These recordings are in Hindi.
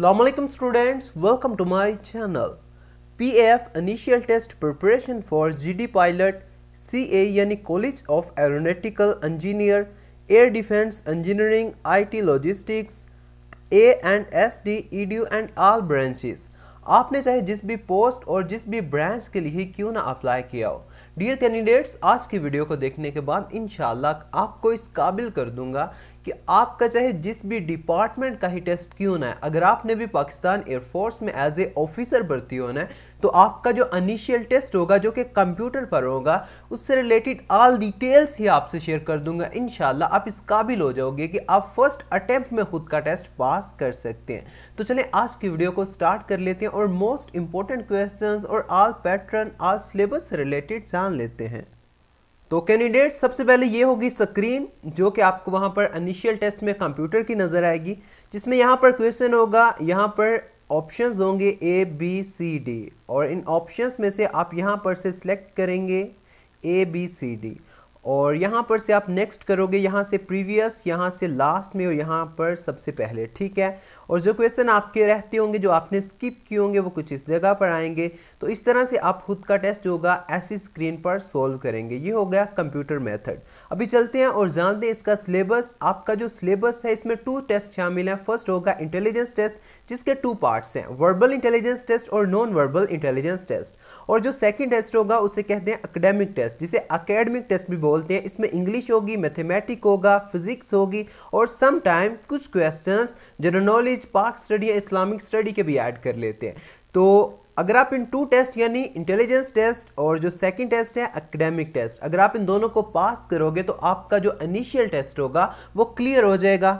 Assalamualaikum students, welcome to my channel. PAF Initial Test Preparation for GD Pilot CA यानी College of Aeronautical Engineer, Air Defense Engineering, IT Logistics, A and SD, EDU and all branches. आपने चाहे जिस भी पोस्ट और जिस भी ब्रांच के लिए क्यों ना अप्लाई किया हो डियर कैंडिडेट्स आज की वीडियो को देखने के बाद इन आपको इस काबिल कर दूंगा कि आपका चाहे जिस भी डिपार्टमेंट का ही टेस्ट क्यों ना है अगर आपने भी पाकिस्तान एयरफोर्स में एज ए ऑफिसर भर्ती होना है तो आपका जो अनिशियल टेस्ट होगा जो कि कंप्यूटर पर होगा उससे रिलेटेड ऑल डिटेल्स ही आपसे शेयर कर दूंगा इन आप इस काबिल हो जाओगे कि आप फर्स्ट अटैम्प्ट में खुद का टेस्ट पास कर सकते हैं तो चलें आज की वीडियो को स्टार्ट कर लेते हैं और मोस्ट इंपॉर्टेंट क्वेश्चंस और all pattern all syllabus related जान लेते हैं तो कैंडिडेट सबसे पहले ये होगी स्क्रीन जो कि आपको वहाँ पर इनिशियल टेस्ट में कंप्यूटर की नज़र आएगी जिसमें यहाँ पर क्वेश्चन होगा यहाँ पर ऑप्शंस होंगे ए बी सी डी और इन ऑप्शंस में से आप यहाँ पर से सिलेक्ट करेंगे ए बी सी डी और यहाँ पर से आप नेक्स्ट करोगे यहाँ से प्रीवियस यहाँ से लास्ट में और यहाँ पर सबसे पहले ठीक है और जो क्वेश्चन आपके रहते होंगे जो आपने स्किप किए होंगे वो कुछ इस जगह पर आएंगे तो इस तरह से आप खुद का टेस्ट होगा ऐसी स्क्रीन पर सॉल्व करेंगे ये हो गया कंप्यूटर मेथड अभी चलते हैं और जानते हैं इसका सिलेबस आपका जो सिलेबस है इसमें टू टेस्ट शामिल है फर्स्ट होगा इंटेलिजेंस टेस्ट जिसके टू पार्ट्स हैं वर्बल इंटेलिजेंस टेस्ट और नॉन वर्बल इंटेलिजेंस टेस्ट और जो सेकंड टेस्ट होगा उसे कहते हैं अकेडेमिक टेस्ट जिसे अकेडमिक टेस्ट भी बोलते हैं इसमें इंग्लिश होगी मैथमेटिक होगा फिजिक्स होगी और समटाइम कुछ question general knowledge Pak study या इस्लामिक स्टडी के भी ऐड कर लेते हैं तो अगर आप इन टू टेस्ट यानी इंटेलिजेंस टेस्ट और जो सेकंड टेस्ट है एकेडमिक टेस्ट अगर आप इन दोनों को पास करोगे तो आपका जो इनिशियल टेस्ट होगा वो क्लियर हो जाएगा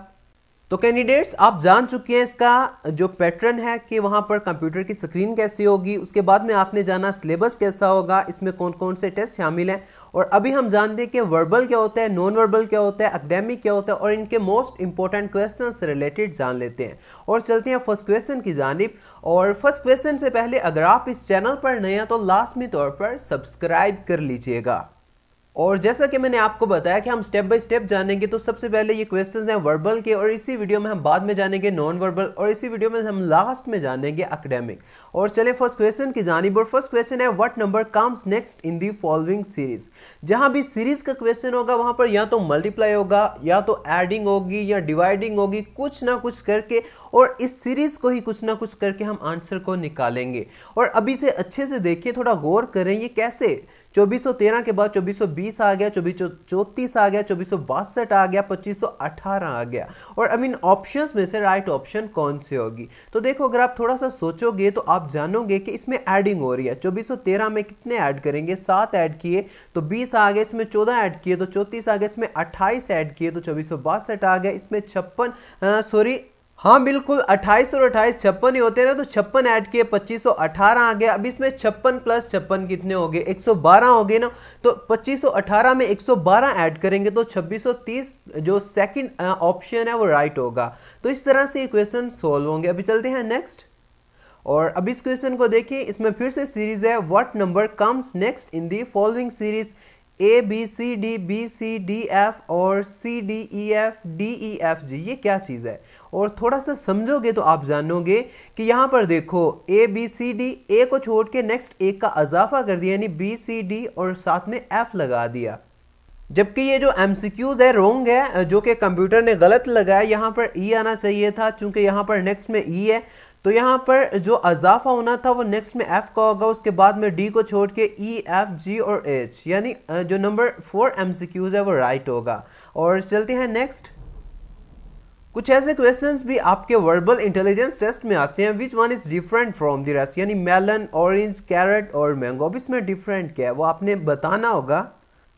तो कैंडिडेट्स आप जान चुके हैं इसका जो पैटर्न है कि वहाँ पर कंप्यूटर की स्क्रीन कैसी होगी उसके बाद में आपने जाना सिलेबस कैसा होगा इसमें कौन कौन से टेस्ट शामिल हैं और अभी हम जानते हैं कि वर्बल क्या होता है नॉन वर्बल क्या होता है अकेडेमिक क्या होता है और इनके मोस्ट इंपॉर्टेंट क्वेश्चन से रिलेटेड जान लेते हैं और चलते हैं फर्स्ट क्वेश्चन की जानब और फर्स्ट क्वेश्चन से पहले अगर आप इस चैनल पर नए हैं तो लाजमी तौर पर सब्सक्राइब कर लीजिएगा और जैसा कि मैंने आपको बताया कि हम स्टेप बाय स्टेप जानेंगे तो सबसे पहले ये क्वेश्चंस हैं वर्बल के और इसी वीडियो में हम बाद में जानेंगे नॉन वर्बल और इसी वीडियो में हम लास्ट में जानेंगे अकेडेमिक और चले फर्स्ट क्वेश्चन की जानी और फर्स्ट क्वेश्चन है what number comes next in the following series जहाँ भी सीरीज का क्वेश्चन होगा वहाँ पर या तो मल्टीप्लाई होगा या तो एडिंग होगी या डिवाइडिंग होगी कुछ ना कुछ करके और इस सीरीज को ही कुछ ना कुछ करके हम आंसर को निकालेंगे और अभी से अच्छे से देखिए थोड़ा गौर करें ये कैसे 2413 के बाद 2420 आ गया चौबीस चौतीस आ गया चौबीस आ गया 2518 आ गया और आई मीन ऑप्शन में से राइट right ऑप्शन कौन सी होगी तो देखो अगर आप थोड़ा सा सोचोगे तो आप जानोगे कि इसमें एडिंग हो रही है 2413 में कितने ऐड करेंगे सात ऐड किए तो बीस आ गए इसमें चौदह ऐड किए तो चौतीस आ गए इसमें 28 ऐड किए तो चौबीस आ गया इसमें छप्पन सॉरी हाँ बिल्कुल 28 और 28 छप्पन ही होते हैं ना तो छप्पन ऐड किए 2518 आ गया अब इसमें छप्पन प्लस छप्पन कितने हो गए 112 हो गए ना तो 2518 में 112 ऐड करेंगे तो 2630 जो सेकंड ऑप्शन है वो राइट होगा तो इस तरह से इक्वेशन सोल्व होंगे अभी चलते हैं नेक्स्ट और अब इस क्वेश्चन को देखिए इसमें फिर से सीरीज है what number comes next in the following series A B C D B C D F और C D E F D E F G ये क्या चीज़ है और थोड़ा सा समझोगे तो आप जानोगे कि यहाँ पर देखो ए बी सी डी ए को छोड़ के नेक्स्ट एक का अजाफा कर दिया यानी बी सी डी और साथ में एफ लगा दिया जबकि ये जो एम है रोंग है जो कि कंप्यूटर ने गलत लगाया यहाँ पर ई e आना चाहिए था चूंकि यहाँ पर नेक्स्ट में ई e है तो यहाँ पर जो अजाफा होना था वो नेक्स्ट में एफ़ का होगा उसके बाद में डी को छोड़ के ई एफ जी और एच यानी जो नंबर फोर एम है वो राइट होगा और चलते हैं नेक्स्ट कुछ ऐसे क्वेश्चंस भी आपके वर्बल इंटेलिजेंस टेस्ट में आते हैं which one is different from the rest यानी मेलन ऑरेंज कैरेट और मैंगो अब इसमें डिफरेंट क्या है वो आपने बताना होगा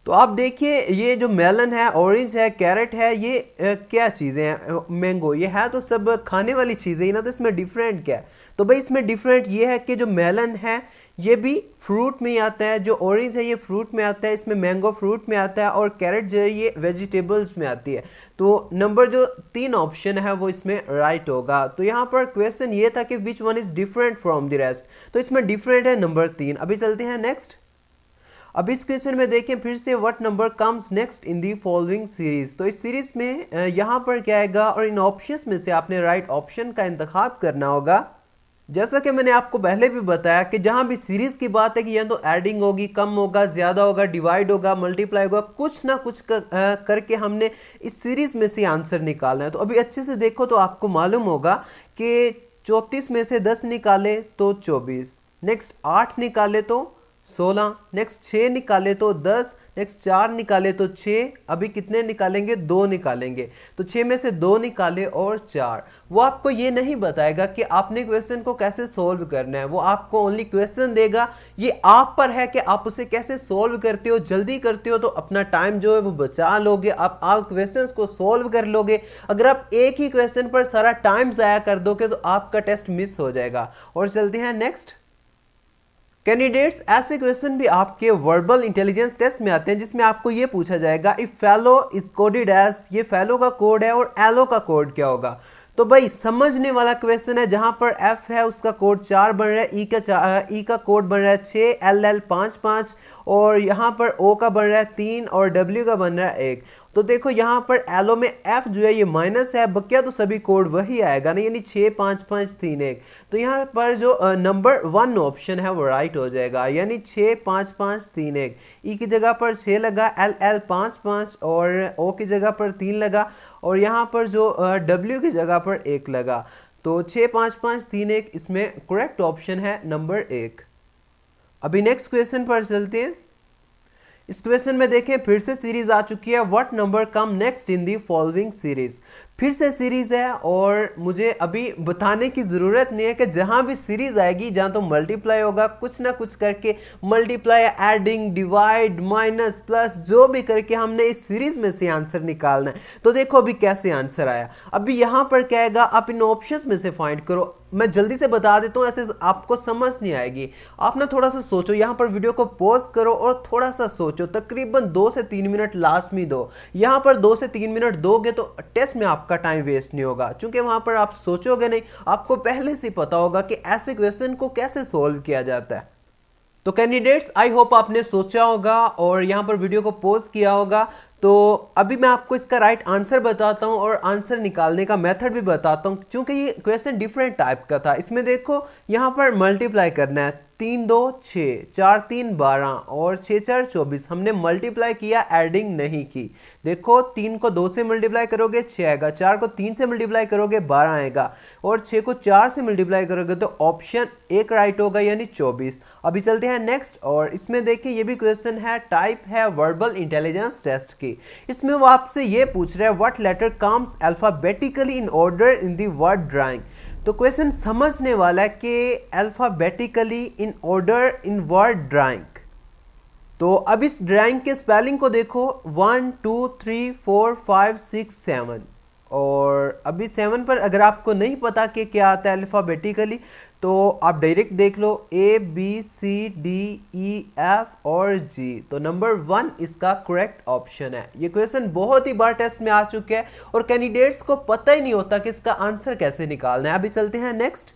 तो आप देखिए ये जो मेलन है ऑरेंज है कैरेट है ये ए, क्या चीज़ें हैं मैंगो ये है तो सब खाने वाली चीज़ें ही ना तो इसमें डिफरेंट क्या है तो भाई इसमें डिफरेंट ये है कि जो मेलन है ये भी फ्रूट में ही आता है जो ऑरेंज है ये फ्रूट में आता है इसमें मैंगो फ्रूट में आता है और कैरेट जो है ये वेजिटेबल्स में आती है तो नंबर जो तीन ऑप्शन है वो इसमें राइट right होगा तो यहाँ पर क्वेश्चन ये था कि which one is different from the rest तो इसमें डिफरेंट है नंबर तीन अभी चलते हैं नेक्स्ट अब इस क्वेश्चन में देखें फिर से what number comes next in the following series तो इस सीरीज में यहां पर क्या आएगा और इन ऑप्शंस में से आपने राइट right ऑप्शन का इंतख्या करना होगा जैसा कि मैंने आपको पहले भी बताया कि जहां भी सीरीज की बात है कि यह तो एडिंग होगी कम होगा ज़्यादा होगा डिवाइड होगा मल्टीप्लाई होगा कुछ ना कुछ कर, आ, करके हमने इस सीरीज में से आंसर निकालना है तो अभी अच्छे से देखो तो आपको मालूम होगा कि चौंतीस में से दस निकाले तो चौबीस नेक्स्ट आठ निकाले तो सोलह नेक्स्ट छः निकाले तो दस नेक्स्ट चार निकाले तो छः अभी कितने निकालेंगे दो निकालेंगे तो छः में से दो निकाले और चार वो आपको ये नहीं बताएगा कि आपने क्वेश्चन को कैसे सोल्व करना है वो आपको ओनली क्वेश्चन देगा ये आप पर है कि आप उसे कैसे सोल्व करते हो जल्दी करते हो तो अपना टाइम जो है वो बचा लोगे आप आल क्वेश्चन को सोल्व कर लोगे अगर आप एक ही क्वेश्चन पर सारा टाइम ज़ाया कर दोगे तो आपका टेस्ट मिस हो जाएगा और चलते हैं नेक्स्ट कैंडिडेट्स ऐसे क्वेश्चन भी आपके वर्बल इंटेलिजेंस टेस्ट में आते हैं जिसमें आपको ये पूछा जाएगा if fellow is coded as ये फेलो का कोड है और एलो का कोड क्या होगा तो भाई समझने वाला क्वेश्चन है जहां पर एफ है उसका कोड चार बन रहा है ई e का ई e का कोड बन रहा है छ एल एल पाँच पांच और यहाँ पर ओ का बन रहा है तीन और डब्ल्यू का बन रहा है एक तो देखो यहाँ पर एलो में एफ जो है ये माइनस है बकिया तो सभी कोड वही आएगा ना यानी छः पाँच पाँच तीन एक तो यहाँ पर जो नंबर वन ऑप्शन है वो राइट हो जाएगा यानी छः पाँच पाँच तीन एक ई e की जगह पर छः लगा एल एल पाँच पाँच और ओ की जगह पर तीन लगा और यहाँ पर जो डब्ल्यू की जगह पर एक लगा तो छः पाँच पाँच तीन एक इसमें करेक्ट ऑप्शन है नंबर एक अभी नेक्स्ट क्वेश्चन पर चलते हैं इस क्वेश्चन में देखें फिर से सीरीज आ चुकी है what number come next in the following series फिर से सीरीज है और मुझे अभी बताने की ज़रूरत नहीं है कि जहाँ भी सीरीज आएगी जहाँ तो मल्टीप्लाई होगा कुछ ना कुछ करके multiply adding divide minus plus जो भी करके हमने इस सीरीज में से आंसर निकालना है तो देखो अभी कैसे आंसर आया अभी यहाँ पर क्या आएगा आप इन ऑप्शन में से फाइंड करो मैं जल्दी से बता देता हूँ ऐसे आपको समझ नहीं आएगी आप ना थोड़ा सा सोचो यहाँ पर वीडियो को पॉज करो और थोड़ा सा सोचो तकरीबन दो से तीन मिनट में दो यहाँ पर दो से तीन मिनट दोगे तो टेस्ट में आपका टाइम वेस्ट नहीं होगा क्योंकि वहाँ पर आप सोचोगे नहीं आपको पहले से पता होगा कि ऐसे क्वेश्चन को कैसे सोल्व किया जाता है तो कैंडिडेट्स आई होप आपने सोचा होगा और यहाँ पर वीडियो को पोज किया होगा तो अभी मैं आपको इसका राइट आंसर बताता हूँ और आंसर निकालने का मेथड भी बताता हूँ क्योंकि ये क्वेश्चन डिफरेंट टाइप का था इसमें देखो यहाँ पर मल्टीप्लाई करना है तीन दो छः चार तीन बारह और छः चार चौबीस हमने मल्टीप्लाई किया एडिंग नहीं की देखो तीन को दो से मल्टीप्लाई करोगे छः आएगा चार को तीन से मल्टीप्लाई करोगे बारह आएगा और छः को चार से मल्टीप्लाई करोगे तो ऑप्शन एक राइट होगा यानी चौबीस अभी चलते हैं नेक्स्ट और इसमें देखिए ये भी क्वेश्चन है टाइप है वर्बल इंटेलिजेंस टेस्ट की इसमें वो आपसे ये पूछ रहे हैं what letter comes alphabetically in order in the word drawing तो क्वेश्चन समझने वाला है कि alphabetically in order in word drawing तो अब इस ड्राइंग के स्पेलिंग को देखो one two three four five six seven और अभी सेवन पर अगर आपको नहीं पता कि क्या आता है अल्फ़ाबेटिकली तो आप डायरेक्ट देख लो A B C D E F और जी तो नंबर वन इसका करेक्ट ऑप्शन है ये क्वेश्चन बहुत ही बार टेस्ट में आ चुके हैं और कैंडिडेट्स को पता ही नहीं होता कि इसका आंसर कैसे निकालना है अभी चलते हैं नेक्स्ट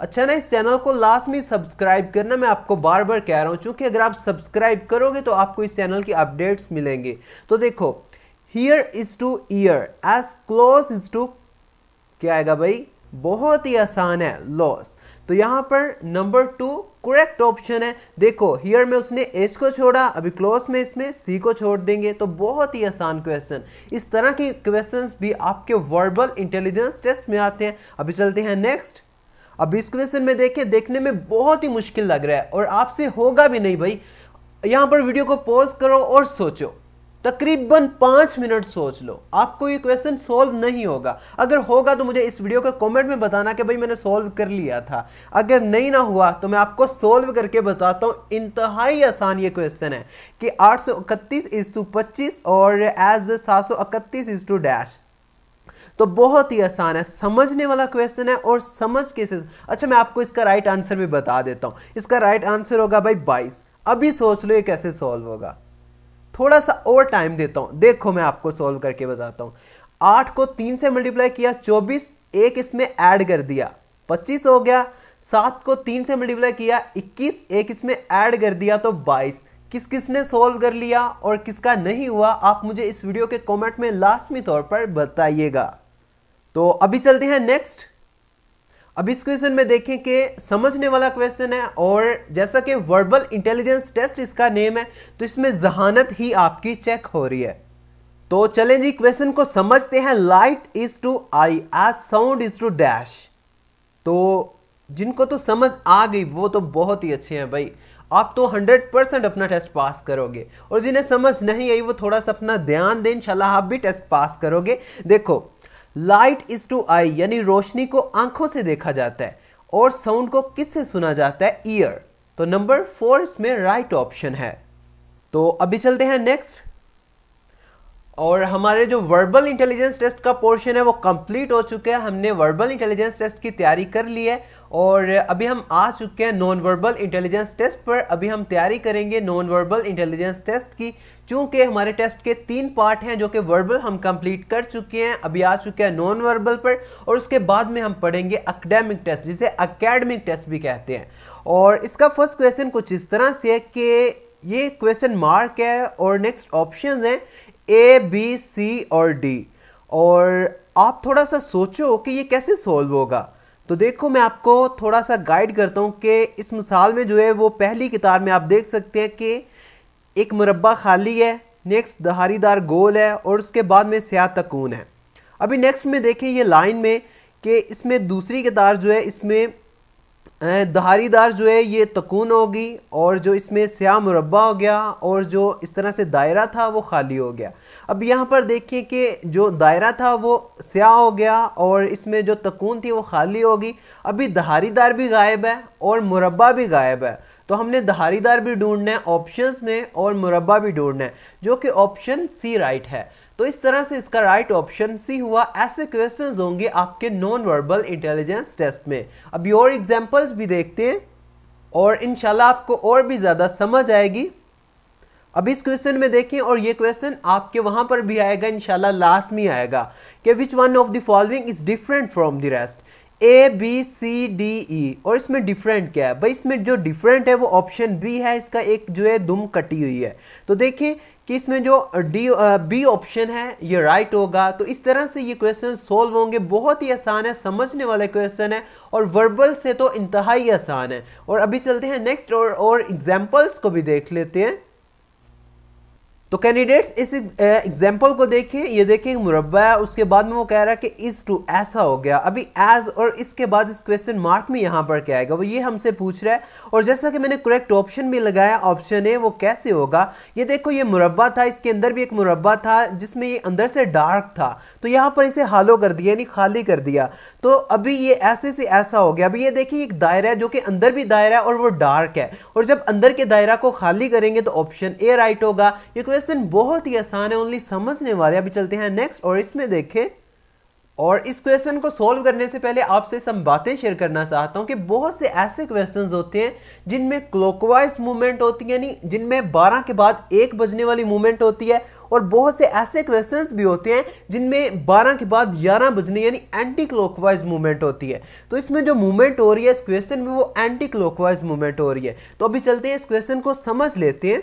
अच्छा ना इस चैनल को लास्ट में सब्सक्राइब करना मैं आपको बार बार कह रहा हूँ क्योंकि अगर आप सब्सक्राइब करोगे तो आपको इस चैनल की अपडेट्स मिलेंगे तो देखो here is to ear as close is to क्या आएगा भाई बहुत ही आसान है लॉस तो यहाँ पर नंबर टू करेक्ट ऑप्शन है देखो हियर में उसने एस को छोड़ा अभी क्लोज में इसमें सी को छोड़ देंगे तो बहुत ही आसान क्वेश्चन इस तरह के क्वेश्चंस भी आपके वर्बल इंटेलिजेंस टेस्ट में आते हैं अभी चलते हैं नेक्स्ट अब इस क्वेश्चन में देखें देखने में बहुत ही मुश्किल लग रहा है और आपसे होगा भी नहीं भाई यहाँ पर वीडियो को पॉज करो और सोचो तकरीबन पाँच मिनट सोच लो आपको ये क्वेश्चन सोल्व नहीं होगा अगर होगा तो मुझे इस वीडियो के कमेंट में बताना कि भाई मैंने सोल्व कर लिया था अगर नहीं ना हुआ तो मैं आपको सोल्व करके बताता हूँ इंतहाई आसान ये क्वेश्चन है कि आठ सौ इकतीस इज टू पच्चीस और एज सात सौ इकतीस इज टू डैश तो बहुत ही आसान है समझने वाला क्वेश्चन है और समझ के से अच्छा मैं आपको इसका राइट आंसर भी बता देता हूँ इसका राइट आंसर होगा भाई बाईस अभी सोच लो ये कैसे सॉल्व होगा थोड़ा सा और टाइम देता हूँ देखो मैं आपको सॉल्व करके बताता हूँ आठ को तीन से मल्टीप्लाई किया चौबीस एक इसमें ऐड कर दिया पच्चीस हो गया सात को तीन से मल्टीप्लाई किया इक्कीस एक इसमें ऐड कर दिया तो बाईस किस किस ने सोल्व कर लिया और किसका नहीं हुआ आप मुझे इस वीडियो के कमेंट में लास्टमी तौर पर बताइएगा तो अभी चलते हैं नेक्स्ट अब इस क्वेश्चन में देखें कि समझने वाला क्वेश्चन है और जैसा कि वर्बल इंटेलिजेंस टेस्ट इसका नेम है तो इसमें जहानत ही आपकी चेक हो रही है तो चलें जी क्वेश्चन को समझते हैं light is to eye as sound is to dash तो जिनको तो समझ आ गई वो तो बहुत ही अच्छे हैं भाई आप तो 100 परसेंट अपना टेस्ट पास करोगे और जिन्हें समझ नहीं आई वो थोड़ा सा अपना ध्यान दें इंशाल्लाह आप भी टेस्ट पास करोगे देखो लाइट इज टू आई यानी रोशनी को आंखों से देखा जाता है और साउंड को किससे सुना जाता है ईयर तो नंबर फोर इसमें राइट ऑप्शन है तो अभी चलते हैं नेक्स्ट और हमारे जो वर्बल इंटेलिजेंस टेस्ट का पोर्शन है वो कंप्लीट हो चुका है हमने वर्बल इंटेलिजेंस टेस्ट की तैयारी कर ली है और अभी हम आ चुके हैं नॉन वर्बल इंटेलिजेंस टेस्ट पर अभी हम तैयारी करेंगे नॉन वर्बल इंटेलिजेंस टेस्ट की चूंकि हमारे टेस्ट के तीन पार्ट हैं जो कि वर्बल हम कंप्लीट कर चुके हैं अभी आ चुके हैं नॉन वर्बल पर और उसके बाद में हम पढ़ेंगे अकेडेमिक टेस्ट जिसे अकेडमिक टेस्ट भी कहते हैं और इसका फर्स्ट क्वेश्चन कुछ इस तरह से है कि ये क्वेश्चन मार्क है और नेक्स्ट ऑप्शन हैं ए बी सी और डी और आप थोड़ा सा सोचो कि ये कैसे सॉल्व होगा तो देखो मैं आपको थोड़ा सा गाइड करता हूँ कि इस मिसाल में जो है वो पहली कतार में आप देख सकते हैं कि एक मुरबा खाली है नेक्स्ट दहारीदार गोल है और उसके बाद में स्या तकून है अभी नेक्स्ट में देखें ये लाइन में कि इसमें दूसरी कतार जो है इसमें दहारीदार जो है ये तकून होगी और जो इसमें स्याह मुरबा हो गया और जो इस तरह से दायरा था वो खाली हो गया अब यहाँ पर देखिए कि जो दायरा था वो स्या हो गया और इसमें जो तकून थी वो खाली होगी अभी दहारीदार भी गायब है और मुरबा भी गायब है तो हमने दहारीदार भी ढूंढना है ऑप्शंस में और मुरबा भी ढूंढना है जो कि ऑप्शन सी राइट है तो इस तरह से इसका राइट ऑप्शन सी हुआ ऐसे क्वेश्चन होंगे आपके नॉन वर्बल इंटेलिजेंस टेस्ट में अभी और एग्जाम्पल्स भी देखते हैं और इन आपको और भी ज़्यादा समझ आएगी अब इस क्वेश्चन में देखें और ये क्वेश्चन आपके वहां पर भी आएगा इनशाला लास्ट में आएगा कि which one of the following is different from the rest A B C D E और इसमें डिफरेंट क्या है भाई इसमें जो डिफरेंट है वो ऑप्शन बी है इसका एक जो है दुम कटी हुई है तो देखें कि इसमें जो डी बी ऑप्शन है ये राइट होगा तो इस तरह से ये क्वेश्चन सोल्व होंगे बहुत ही आसान है समझने वाले क्वेश्चन है और वर्बल से तो इंतहाई आसान है और अभी चलते हैं नेक्स्ट और एग्जाम्पल्स को भी देख लेते हैं तो कैंडिडेट्स इस एग्जाम्पल को देखिए ये देखिए मुरबा है उसके बाद में वो कह रहा है कि इज टू ऐसा हो गया अभी एज और इसके बाद इस क्वेश्चन मार्क में यहाँ पर क्या आएगा वो ये हमसे पूछ रहा है और जैसा कि मैंने करेक्ट ऑप्शन भी लगाया ऑप्शन ए वो कैसे होगा ये देखो ये मुरबा था इसके अंदर भी एक मुरबा था जिसमें ये अंदर से डार्क था तो यहाँ पर इसे हालो कर दिया यानी खाली कर दिया तो अभी ये ऐसे से ऐसा हो गया अभी ये देखिए एक दायरा है जो कि अंदर भी दायरा है और वो डार्क है और जब अंदर के दायरा को खाली करेंगे तो ऑप्शन ए राइट होगा ये क्वेश्चन बहुत ही आसान है ओनली समझने वाले अभी चलते हैं नेक्स्ट और इसमें देखें और इस क्वेश्चन को सोल्व करने से पहले आपसे सब बातें शेयर करना चाहता हूँ कि बहुत से ऐसे क्वेश्चंस होते हैं जिनमें क्लॉकवाइज मूवमेंट होती है यानी जिनमें 12 के बाद एक बजने वाली मूवमेंट होती है और बहुत से ऐसे क्वेश्चन भी होते हैं जिनमें 12 के बाद 11 बजने यानी एंटी क्लॉकवाइज मूवमेंट होती है तो इसमें जो मूवमेंट हो रही है इस क्वेश्चन में वो एंटी क्लॉकवाइज मूवमेंट हो रही है तो अभी चलते हैं इस क्वेश्चन को समझ लेते हैं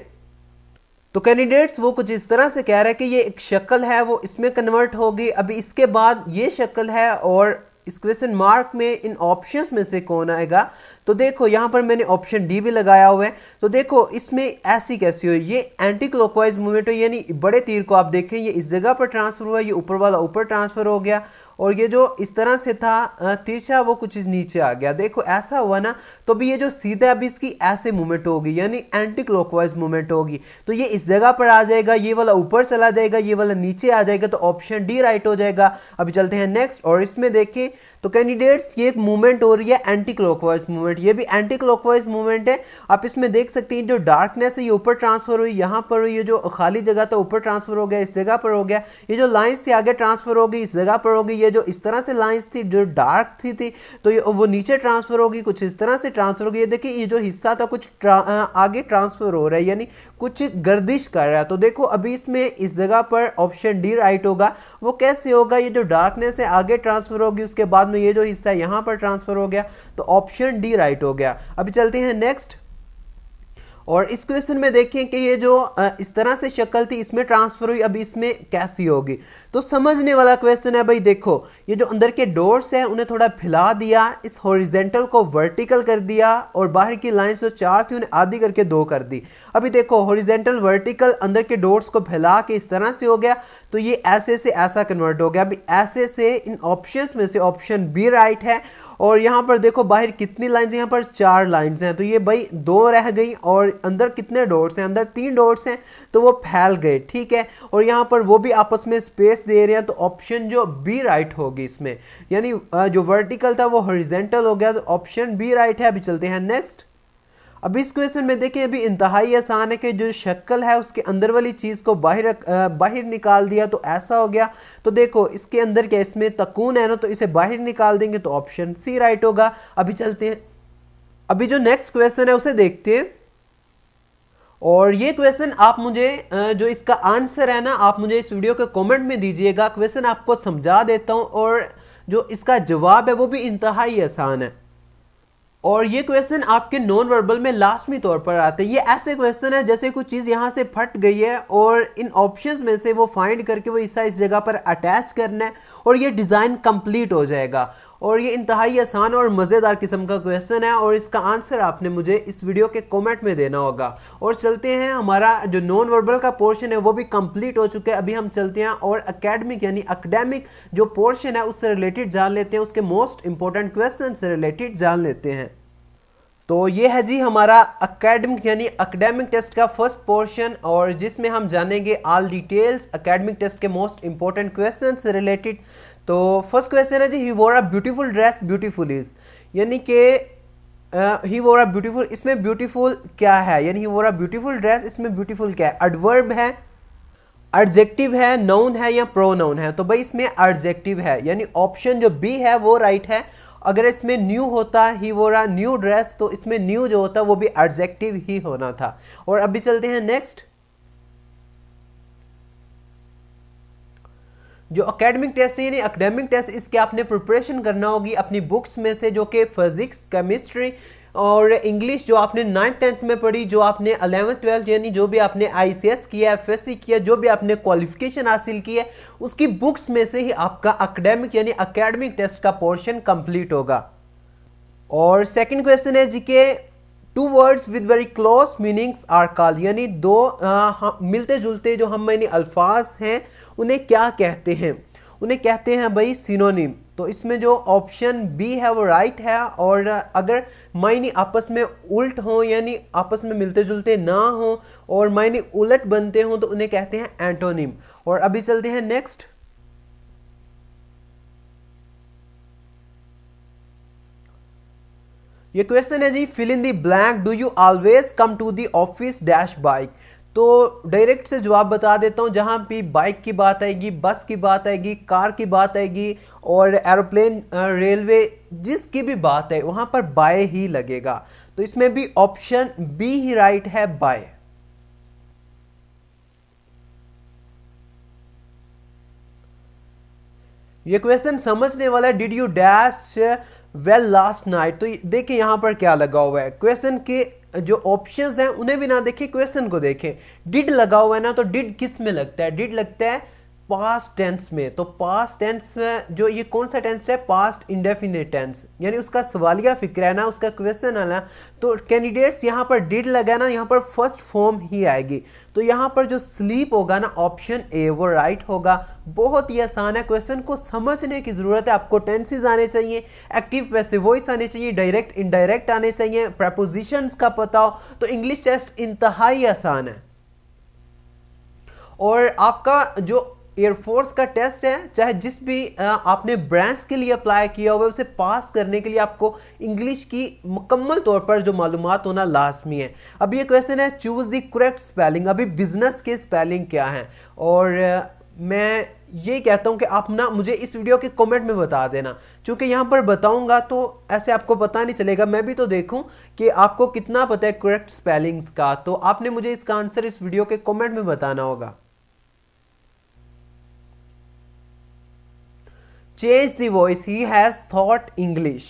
तो कैंडिडेट्स वो कुछ इस तरह से कह रहे हैं कि ये एक शक्ल है वो इसमें कन्वर्ट होगी अभी इसके बाद ये शक्ल है और इस क्वेश्चन मार्क में इन ऑप्शंस में से कौन आएगा तो देखो यहाँ पर मैंने ऑप्शन डी भी लगाया हुआ है तो देखो इसमें ऐसी कैसी हुई ये एंटी क्लॉकवाइज मूवमेंट हो यानी बड़े तीर को आप देखें ये इस जगह पर ट्रांसफर हुआ ये ऊपर वाला ऊपर ट्रांसफर हो गया और ये जो इस तरह से था तिरछा वो कुछ नीचे आ गया देखो ऐसा हुआ ना तो भी ये जो सीधा अभी इसकी ऐसे मूवमेंट होगी यानी एंटी क्लॉकवाइज मूवमेंट होगी तो ये इस जगह पर आ जाएगा ये वाला ऊपर चला जाएगा ये वाला नीचे आ जाएगा तो ऑप्शन डी राइट हो जाएगा अभी चलते हैं नेक्स्ट और इसमें देखें तो कैंडिडेट्स ये एक मूवमेंट हो रही है एंटी क्लॉकवाइज मूवमेंट ये भी एंटी क्लॉकवाइज मूवमेंट है आप इसमें देख सकते हैं जो डार्कनेस है ये ऊपर ट्रांसफर हुई यहाँ पर ये जो खाली जगह था ऊपर ट्रांसफर हो गया इस जगह पर हो गया ये जो लाइन्स थी आगे ट्रांसफर हो गई इस जगह पर होगी ये जो इस तरह से लाइन्स थी जो डार्क थी थी तो ये वो नीचे ट्रांसफर होगी कुछ इस तरह से ट्रांसफर होगी ये देखिए ये जो हिस्सा था कुछ आगे ट्रांसफर हो रहा है यानी कुछ गर्दिश कर रहा है तो देखो अभी इसमें इस जगह पर ऑप्शन डी राइट होगा वो कैसे होगा ये जो डार्कनेस है आगे ट्रांसफर होगी उसके बाद में ये जो हिस्सा है यहाँ पर ट्रांसफर हो गया तो ऑप्शन डी राइट हो गया अभी चलते हैं नेक्स्ट और इस क्वेश्चन में देखें कि ये जो इस तरह से शक्ल थी इसमें ट्रांसफ़र हुई अब इसमें कैसी होगी तो समझने वाला क्वेश्चन है भाई देखो ये जो अंदर के डोर्स हैं उन्हें थोड़ा फैला दिया इस हॉरिजेंटल को वर्टिकल कर दिया और बाहर की लाइंस जो चार थी उन्हें आधी करके दो कर दी अभी देखो हॉरिजेंटल वर्टिकल अंदर के डोर्स को फैला के इस तरह से हो गया तो ये ऐसे से ऐसा कन्वर्ट हो गया अभी ऐसे से इन ऑप्शंस में से ऑप्शन बी राइट है और यहाँ पर देखो बाहर कितनी लाइंस यहाँ पर चार लाइंस हैं तो ये भाई दो रह गई और अंदर कितने डोर्स हैं अंदर तीन डोर्स हैं तो वो फैल गए ठीक है और यहाँ पर वो भी आपस में स्पेस दे रहे हैं तो ऑप्शन जो बी राइट होगी इसमें यानी जो वर्टिकल था वो हॉरिजेंटल हो गया तो ऑप्शन बी राइट है अभी चलते हैं नेक्स्ट अब इस क्वेश्चन में देखिए अभी इंतहाई आसान है कि जो शक्ल है उसके अंदर वाली चीज़ को बाहर बाहर निकाल दिया तो ऐसा हो गया तो देखो इसके अंदर क्या इसमें तकून है ना तो इसे बाहर निकाल देंगे तो ऑप्शन सी राइट होगा अभी चलते हैं अभी जो नेक्स्ट क्वेश्चन है उसे देखते हैं और ये क्वेश्चन आप मुझे जो इसका आंसर है ना आप मुझे इस वीडियो के कमेंट में दीजिएगा क्वेश्चन आपको समझा देता हूँ और जो इसका जवाब है वो भी इंतहाई आसान है और ये क्वेश्चन आपके नॉन वर्बल में लाजमी तौर पर आते हैं ये ऐसे क्वेश्चन है जैसे कुछ चीज़ यहाँ से फट गई है और इन ऑप्शंस में से वो फाइंड करके वो इस जगह पर अटैच करना है और ये डिज़ाइन कंप्लीट हो जाएगा और ये इंतहाई आसान और मज़ेदार किस्म का क्वेश्चन है और इसका आंसर आपने मुझे इस वीडियो के कमेंट में देना होगा और चलते हैं हमारा जो नॉन वर्बल का पोर्शन है वो भी कंप्लीट हो चुका है अभी हम चलते हैं और अकेडमिक यानी अकेडेमिक जो पोर्शन है उससे रिलेटेड जान लेते हैं उसके मोस्ट इंपॉर्टेंट क्वेश्चन से रिलेटेड जान लेते हैं तो ये है जी हमारा अकेडमिक यानी अकेडेमिक टेस्ट का फर्स्ट पोर्शन और जिसमें हम जानेंगे ऑल डिटेल्स अकेडमिक टेस्ट के मोस्ट इंपॉर्टेंट क्वेश्चन से रिलेटेड तो फर्स्ट क्वेश्चन है जी he wore a beautiful dress beautiful is यानी कि ही वोर अ ब्यूटीफुल इसमें ब्यूटीफुल क्या है यानी he wore a beautiful dress इसमें ब्यूटीफुल क्या है एडवर्ब है एडजेक्टिव है नाउन है या प्रोनाउन है तो भाई इसमें एडजेक्टिव है यानी ऑप्शन जो बी है वो राइट है अगर इसमें न्यू होता ही वो रहा न्यू ड्रेस तो इसमें न्यू जो होता वो भी एडजेक्टिव ही होना था और अभी चलते हैं नेक्स्ट जो अकेडमिक टेस्ट है यानी अकेडमिक टेस्ट इसके आपने प्रिपरेशन करना होगी अपनी बुक्स में से जो कि फिज़िक्स केमिस्ट्री और इंग्लिश जो आपने नाइन्थ टेंथ में पढ़ी जो आपने अलेवेंथ ट्वेल्थ यानी जो भी आपने आई सी एस किया एफ एस सी किया जो भी आपने क्वालिफिकेशन हासिल की है उसकी बुक्स में से ही आपका अकेडेमिक यानी अकेडमिक टेस्ट का पोर्शन कंप्लीट होगा और सेकंड क्वेश्चन है जी के two words with very close meanings are called यानी दो आ, मिलते जुलते जो हम मैंने अल्फाज हैं उन्हें क्या कहते हैं उन्हें कहते हैं भाई सिनोनिम तो इसमें जो ऑप्शन बी है वो राइट है और अगर मायने आपस में उल्ट हो यानी आपस में मिलते जुलते ना हो और मायने उलट बनते हो तो उन्हें कहते हैं एंटोनिम और अभी चलते हैं नेक्स्ट ये क्वेश्चन है जी fill in the blank do you always come to the office dash bike तो डायरेक्ट से जवाब बता देता हूँ जहाँ भी बाइक की बात आएगी बस की बात आएगी कार की बात आएगी और एरोप्लेन रेलवे जिसकी भी बात है वहाँ पर बाय ही लगेगा तो इसमें भी ऑप्शन बी ही राइट है बाय ये क्वेश्चन समझने वाला है did you dash well last night तो देखिए यहां पर क्या लगा हुआ है क्वेश्चन के जो ऑप्शंस हैं उन्हें भी ना देखें क्वेश्चन को देखें डिड लगा हुआ है ना तो डिड किस में लगता है डिड लगता है पास्ट टेंस में तो पास्ट टेंस में जो ये कौन सा टेंस है पास्ट इंडेफिनेट टेंस यानी उसका सवालिया फिक्र है ना उसका क्वेश्चन आना तो कैंडिडेट्स यहाँ पर डिड लगा ना यहाँ पर फर्स्ट फॉर्म ही आएगी तो यहाँ पर जो स्लीप होगा ना ऑप्शन ए वो राइट होगा बहुत ही आसान है क्वेश्चन को समझने की ज़रूरत है आपको टेंसेज आने चाहिए एक्टिव पैसे वॉइस आने चाहिए डायरेक्ट इनडायरेक्ट आने चाहिए प्रपोजिशंस का पता हो तो इंग्लिश टेस्ट इंतहाई आसान है और आपका जो एयरफोर्स का टेस्ट है चाहे जिस भी आपने ब्रांच के लिए अप्लाई किया हुआ है उसे पास करने के लिए आपको इंग्लिश की मुकम्मल तौर पर जो मालूम होना लाजमी है अब ये क्वेश्चन है चूज़ दी करेक्ट स्पेलिंग अभी बिजनेस के स्पेलिंग क्या हैं और मैं ये कहता हूँ कि आप ना मुझे इस वीडियो के कमेंट में बता देना क्योंकि यहाँ पर बताऊँगा तो ऐसे आपको पता नहीं चलेगा मैं भी तो देखूँ कि आपको कितना पता है करेक्ट स्पेलिंग्स का तो आपने मुझे इसका आंसर इस वीडियो के कमेंट में बताना होगा change the voice he has taught English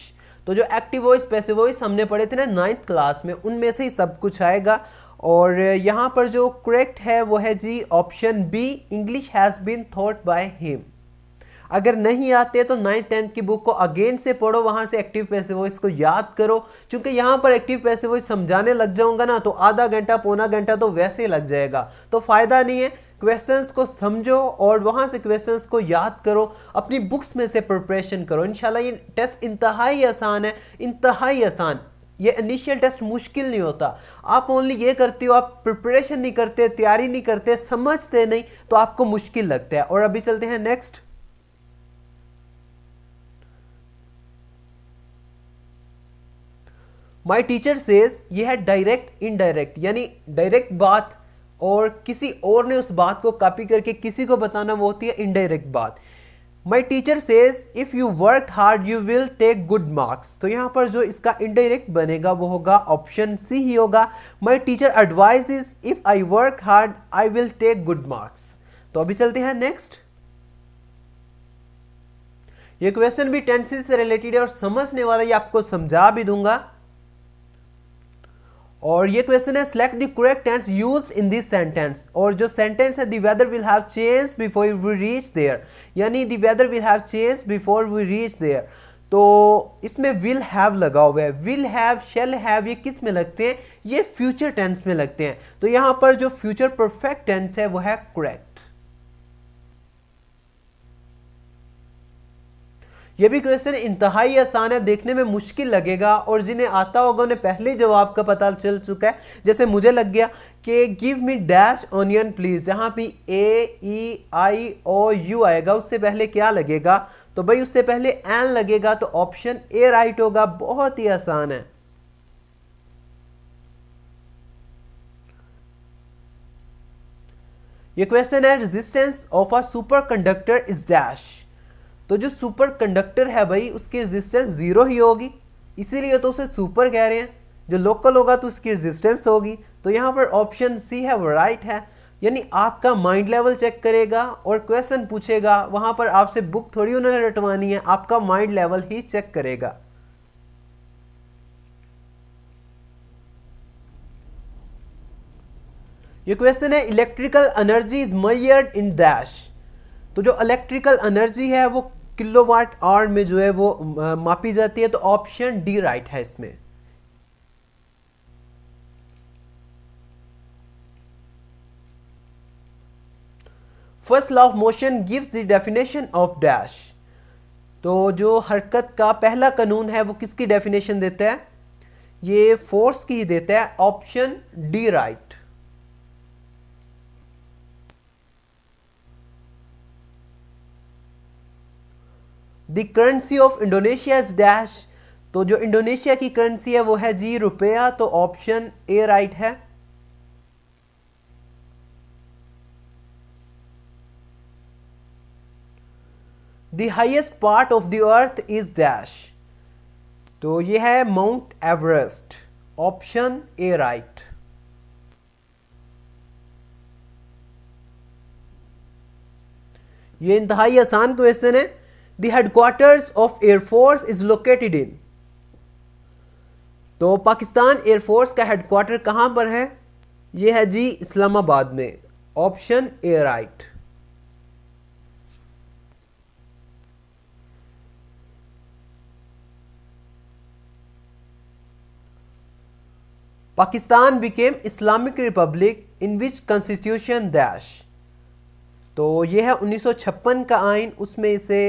तो जो एक्टिव वॉइस पैसिव वॉइस हमने पढ़े थे ना नाइन्थ क्लास में उनमें से ही सब कुछ आएगा और यहाँ पर जो करेक्ट है वो है जी option B English has been thought by him अगर नहीं आते तो नाइन्थ टेंथ की बुक को अगेन से पढ़ो वहां से एक्टिव पैसिव वॉइस को याद करो क्योंकि यहां पर एक्टिव पैसिव वॉइस समझाने लग जाऊंगा ना तो आधा घंटा पौना घंटा तो वैसे लग जाएगा तो फ़ायदा नहीं है क्वेश्चंस को समझो और वहाँ से क्वेश्चंस को याद करो अपनी बुक्स में से प्रिपरेशन करो इन ये टेस्ट इंतहाई आसान है इंतहाई आसान ये इनिशियल टेस्ट मुश्किल नहीं होता आप ओनली ये करते हो आप प्रिपरेशन नहीं करते तैयारी नहीं करते समझते नहीं तो आपको मुश्किल लगता है और अभी चलते हैं नेक्स्ट माई टीचर सेज ये है डायरेक्ट इनडायरेक्ट यानी डायरेक्ट बात और किसी और ने उस बात को कॉपी करके किसी को बताना वो होती है इनडायरेक्ट बात my teacher says if you work hard you will take good marks तो यहाँ पर जो इसका इनडायरेक्ट बनेगा वो होगा ऑप्शन सी ही होगा my teacher advice is if I work hard I will take good marks तो अभी चलते हैं नेक्स्ट ये क्वेश्चन भी टेंसिस से रिलेटेड है और समझने वाला ये आपको समझा भी दूंगा और ये क्वेश्चन है select the correct tense use in this sentence और जो सेंटेंस है weather will have change before we reach there यानी the weather will have change before we reach there तो इसमें विल हैव लगा हुआ है विल हैव शेल हैव ये किस में लगते हैं ये फ्यूचर टेंस में लगते हैं तो यहाँ पर जो फ्यूचर परफेक्ट टेंस है वो है करेक्ट ये भी क्वेश्चन इंतहाई आसान है देखने में मुश्किल लगेगा और जिन्हें आता होगा उन्हें पहले जवाब का पता चल चुका है जैसे मुझे लग गया कि give me dash onion please यहाँ पे ए ई आई ओ यू आएगा उससे पहले क्या लगेगा तो भाई उससे पहले एन लगेगा तो ऑप्शन ए राइट होगा बहुत ही आसान है ये क्वेश्चन है resistance of a super conductor is dash तो जो सुपर कंडक्टर है भाई उसकी रेजिस्टेंस ज़ीरो ही होगी इसीलिए तो उसे सुपर कह रहे हैं जो लोकल होगा तो उसकी रेजिस्टेंस होगी तो यहाँ पर ऑप्शन सी है वो राइट है यानी आपका माइंड लेवल चेक करेगा और क्वेश्चन पूछेगा वहाँ पर आपसे बुक थोड़ी उन्होंने रटवानी है आपका माइंड लेवल ही चेक करेगा ये क्वेश्चन है electrical energy is measured in dash तो जो इलेक्ट्रिकल एनर्जी है वो किलोवाट आर में जो है वो मापी जाती है तो ऑप्शन डी राइट है इसमें first law of motion gives the definition of dash तो जो हरकत का पहला कानून है वो किसकी डेफिनेशन देता है ये फोर्स की ही देता है option D right the currency of Indonesia is dash तो जो इंडोनेशिया की करेंसी है वो है जी रुपया तो ऑप्शन ए राइट है the highest part of the earth is dash तो ये है Mount Everest option A right ये इंतहाई आसान क्वेश्चन है the headquarters of air force is located तो पाकिस्तान एयरफोर्स का हेडक्वार्टर कहां पर है यह है जी इस्लामाबाद में option A right Pakistan became Islamic republic in which constitution dash तो ये है 1956 का आइन उसमें इसे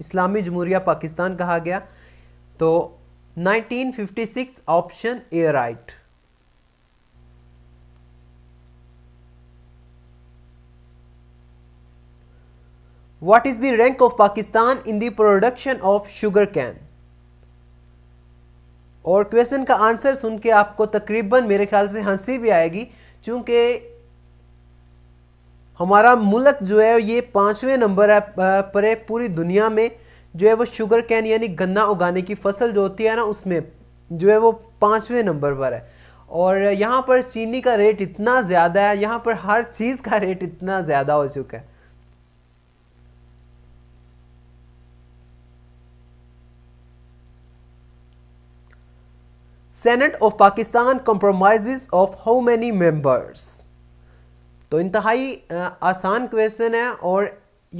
इस्लामी जमहूरिया पाकिस्तान कहा गया तो 1956 option A right what is the rank of Pakistan in the production of sugar cane और क्वेश्चन का आंसर सुन के आपको तकरीबन मेरे ख्याल से हंसी भी आएगी चूंकि हमारा मुल्क जो है ये पाँचवें नंबर है पर है पूरी दुनिया में जो है वो शुगर कैन यानी गन्ना उगाने की फसल जो होती है ना उसमें जो है वो पाँचवें नंबर पर है और यहाँ पर चीनी का रेट इतना ज़्यादा है यहाँ पर हर चीज़ का रेट इतना ज़्यादा हो चुका है senate of Pakistan compromise of how many members तो इंतहाई आसान क्वेश्चन है और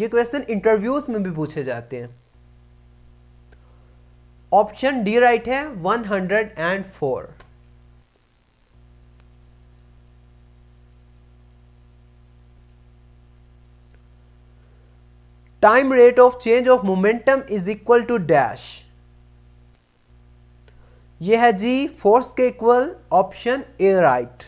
ये क्वेश्चन इंटरव्यूज में भी पूछे जाते हैं ऑप्शन डी राइट है 104 time rate of change of momentum is equal to dash यह है जी फोर्स के इक्वल ऑप्शन ए राइट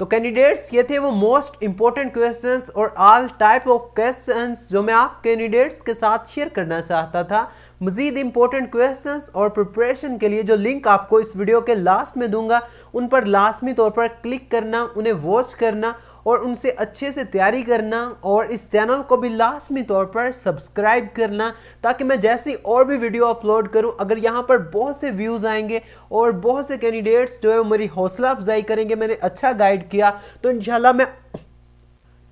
तो कैंडिडेट्स ये थे वो मोस्ट इंपॉर्टेंट क्वेश्चंस और ऑल टाइप ऑफ क्वेश्चंस जो मैं आप कैंडिडेट्स के साथ शेयर करना चाहता था मजीद इंपॉर्टेंट क्वेश्चंस और प्रिपरेशन के लिए जो लिंक आपको इस वीडियो के लास्ट में दूंगा उन पर लाजमी तौर पर क्लिक करना उन्हें वॉच करना और उनसे अच्छे से तैयारी करना और इस चैनल को भी लाजमी तौर पर सब्सक्राइब करना ताकि मैं जैसी और भी वीडियो अपलोड करूं अगर यहाँ पर बहुत से व्यूज़ आएंगे और बहुत से कैंडिडेट्स जो है मेरी हौसला अफजाई करेंगे मैंने अच्छा गाइड किया तो इन मैं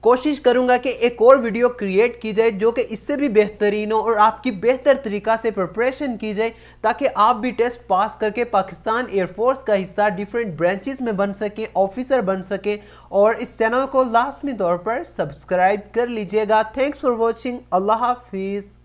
कोशिश करूंगा कि एक और वीडियो क्रिएट की जाए जो कि इससे भी बेहतरीन हो और आपकी बेहतर तरीका से प्रिपरेशन की जाए ताकि आप भी टेस्ट पास करके पाकिस्तान एयरफोर्स का हिस्सा डिफरेंट ब्रांचेस में बन सकें ऑफिसर बन सकें और इस चैनल को लाजमी तौर पर सब्सक्राइब कर लीजिएगा थैंक्स फॉर वॉचिंग अल्लाह हाफिज़